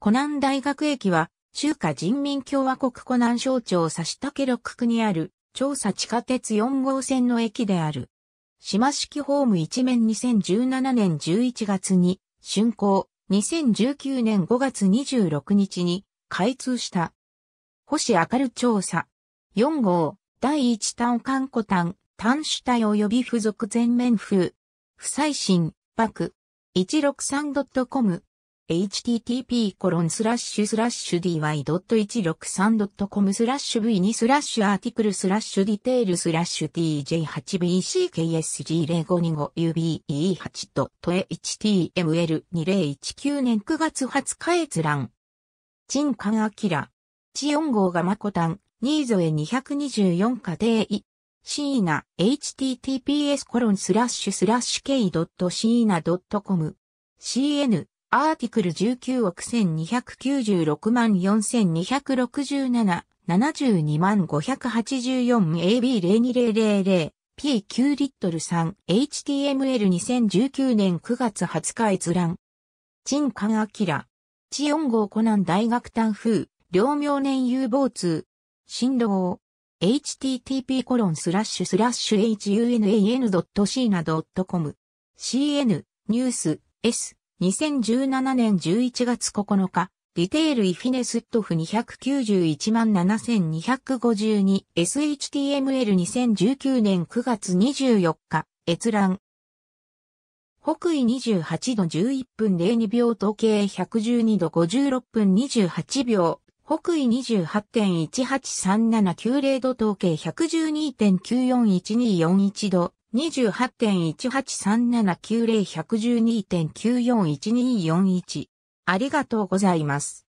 コナン大学駅は、中華人民共和国コナン省庁差し竹六区にある、調査地下鉄4号線の駅である。島式ホーム一面2017年11月に、竣工、2019年5月26日に、開通した。星明る調査。4号、第1単管古単、単主体及び付属全面風。不再新、爆。163.com。http://dy.163.com スラッシュ v2 スラッシュアーティクルスラッシュディテールスラッシュ tj8bcksg0525ube8 と html2019 年9月20日閲覧。陳漢明。地4号がマコタン、ニーゾエ224課定位。シーナ、https://k.cna.com コロンススララッッシシュュ。cn アーティクル19億1296万4267、72万5 8 4 a b 0 2 0 0 0 P9 リットル3、HTML2019 年9月20日閲覧。陳漢明。チ4号コナン大学短風、両名年有望通。振動。http コロンスラッシュスラッシュ h u n a n c など c o m cn, ニュース、s。2017年11月9日、リテールイフィネスットフ291万 7252SHTML2019 年9月24日、閲覧。北緯28度11分02秒統計112度56分28秒。北緯28.18379 0度統計112.941241度、28.183790112.941241。ありがとうございます。